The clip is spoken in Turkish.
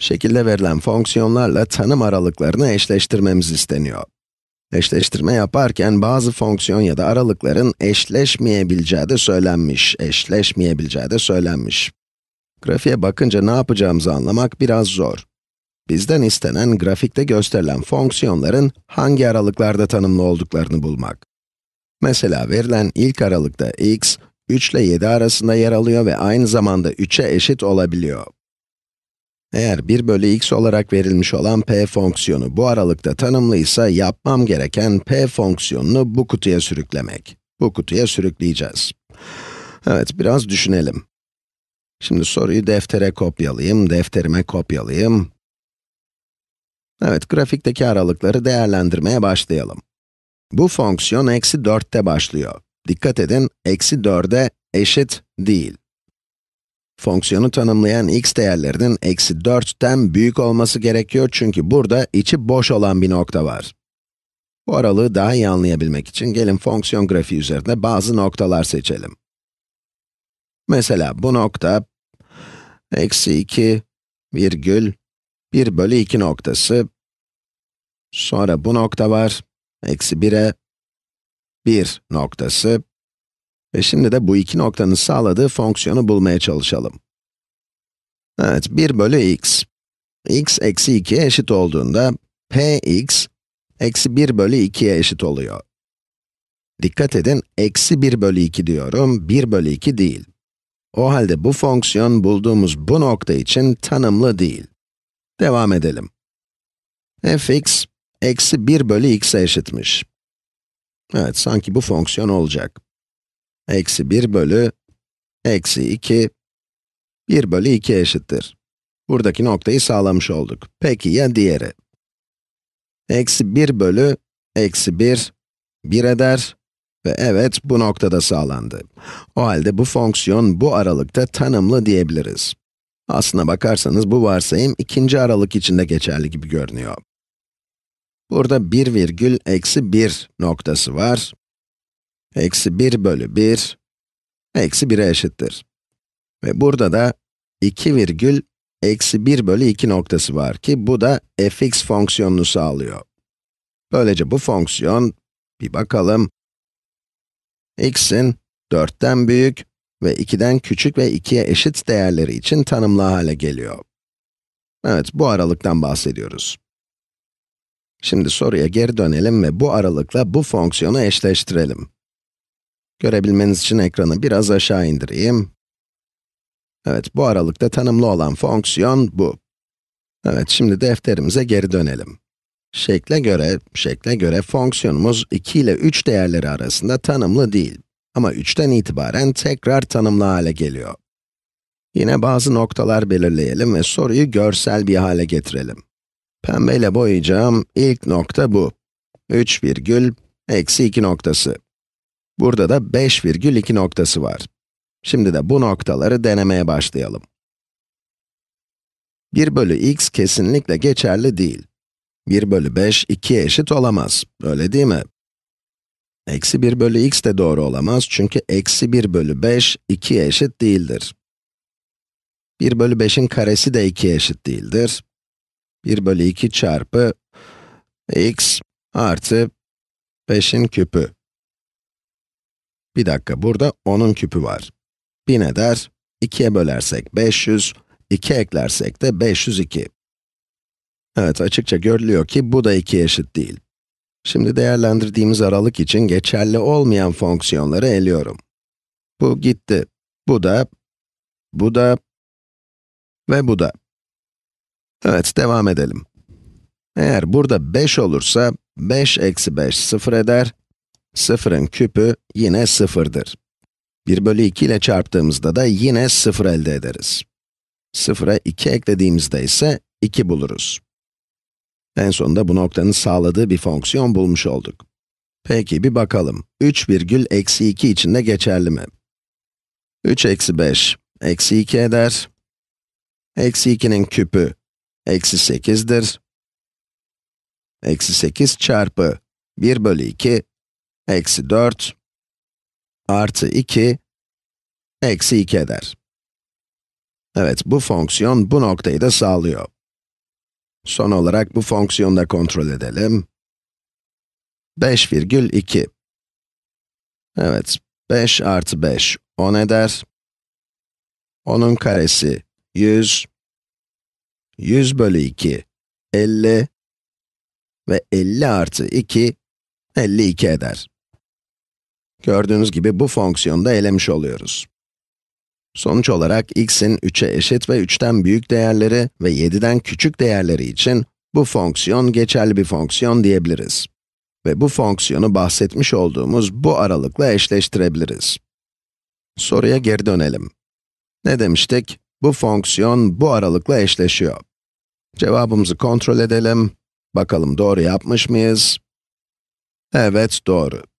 Şekilde verilen fonksiyonlarla tanım aralıklarını eşleştirmemiz isteniyor. Eşleştirme yaparken bazı fonksiyon ya da aralıkların eşleşmeyebileceği de söylenmiş, eşleşmeyebileceği de söylenmiş. Grafiğe bakınca ne yapacağımızı anlamak biraz zor. Bizden istenen grafikte gösterilen fonksiyonların hangi aralıklarda tanımlı olduklarını bulmak. Mesela verilen ilk aralıkta x, 3 ile 7 arasında yer alıyor ve aynı zamanda 3'e eşit olabiliyor. Eğer 1 bölü x olarak verilmiş olan p fonksiyonu bu aralıkta tanımlıysa, yapmam gereken p fonksiyonunu bu kutuya sürüklemek. Bu kutuya sürükleyeceğiz. Evet, biraz düşünelim. Şimdi soruyu deftere kopyalayayım, defterime kopyalayayım. Evet, grafikteki aralıkları değerlendirmeye başlayalım. Bu fonksiyon eksi 4'te başlıyor. Dikkat edin, eksi 4'e eşit değil. Fonksiyonu tanımlayan x değerlerinin eksi 4'ten büyük olması gerekiyor çünkü burada içi boş olan bir nokta var. Bu aralığı daha iyi anlayabilmek için gelin fonksiyon grafiği üzerinde bazı noktalar seçelim. Mesela bu nokta, eksi 2, virgül, 1 bölü 2 noktası, sonra bu nokta var, eksi 1'e, 1 noktası, e şimdi de bu iki noktanın sağladığı fonksiyonu bulmaya çalışalım. Evet, 1 bölü x. x eksi 2 eşit olduğunda, px, eksi 1 bölü 2'ye eşit oluyor. Dikkat edin, eksi 1 bölü 2 diyorum, 1 bölü 2 değil. O halde bu fonksiyon bulduğumuz bu nokta için tanımlı değil. Devam edelim. fx, eksi 1 bölü x'e eşitmiş. Evet, sanki bu fonksiyon olacak. Eksi 1 bölü, eksi 2, 1 bölü 2 eşittir. Buradaki noktayı sağlamış olduk. Peki ya diğeri? Eksi 1 bölü, eksi 1, 1 eder. Ve evet, bu noktada sağlandı. O halde bu fonksiyon bu aralıkta tanımlı diyebiliriz. Aslına bakarsanız bu varsayım ikinci aralık içinde geçerli gibi görünüyor. Burada 1 virgül eksi 1 noktası var. Eksi 1 bölü 1, eksi 1'e eşittir. Ve burada da 2 virgül eksi 1 bölü 2 noktası var ki bu da fx fonksiyonunu sağlıyor. Böylece bu fonksiyon, bir bakalım, x'in 4'ten büyük ve 2'den küçük ve 2'ye eşit değerleri için tanımlı hale geliyor. Evet, bu aralıktan bahsediyoruz. Şimdi soruya geri dönelim ve bu aralıkla bu fonksiyonu eşleştirelim. Görebilmeniz için ekranı biraz aşağı indireyim. Evet, bu aralıkta tanımlı olan fonksiyon bu. Evet, şimdi defterimize geri dönelim. Şekle göre, şekle göre fonksiyonumuz 2 ile 3 değerleri arasında tanımlı değil. Ama 3'ten itibaren tekrar tanımlı hale geliyor. Yine bazı noktalar belirleyelim ve soruyu görsel bir hale getirelim. Pembeyle boyayacağım ilk nokta bu. 3 virgül, eksi 2 noktası. Burada da 5.2 noktası var. Şimdi de bu noktaları denemeye başlayalım. 1 bölü x kesinlikle geçerli değil. 1 bölü 5, 2'ye eşit olamaz, öyle değil mi? Eksi 1 bölü x de doğru olamaz çünkü eksi 1 bölü 5, 2'ye eşit değildir. 1 bölü 5'in karesi de 2'ye eşit değildir. 1 bölü 2 çarpı x artı 5'in küpü. Bir dakika, burada 10'un küpü var. 1000 eder, 2'ye bölersek 500, 2 eklersek de 502. Evet, açıkça görülüyor ki bu da 2'ye eşit değil. Şimdi değerlendirdiğimiz aralık için geçerli olmayan fonksiyonları eliyorum. Bu gitti. Bu da, bu da ve bu da. Evet, devam edelim. Eğer burada 5 olursa, 5 eksi 5 0 eder, 0'ın küpü yine 0'dır. 1 bölü 2 ile çarptığımızda da yine 0 elde ederiz. 0'a 2 eklediğimizde ise 2 buluruz. En sonunda bu noktanın sağladığı bir fonksiyon bulmuş olduk. Peki bir bakalım, 3 virgül eksi 2 için de geçerli mi? 3 eksi 5, eksi 2 eder. Eksi 2'nin küpü, eksi 8'dir. Eksi 8 çarpı 1 bölü 2 eksi 4 artı 2 eksi 2 eder. Evet, bu fonksiyon bu noktayı da sağlıyor. Son olarak bu fonksiyonu da kontrol edelim. 5,2 Evet, 5 artı 5, 10 eder. 10'un karesi 100. 100 bölü 2, 50. Ve 50 artı 2, 52 eder. Gördüğünüz gibi bu fonksiyonu da elemiş oluyoruz. Sonuç olarak x'in 3'e eşit ve 3'ten büyük değerleri ve 7'den küçük değerleri için bu fonksiyon geçerli bir fonksiyon diyebiliriz. Ve bu fonksiyonu bahsetmiş olduğumuz bu aralıkla eşleştirebiliriz. Soruya geri dönelim. Ne demiştik? Bu fonksiyon bu aralıkla eşleşiyor. Cevabımızı kontrol edelim. Bakalım doğru yapmış mıyız? Evet, doğru.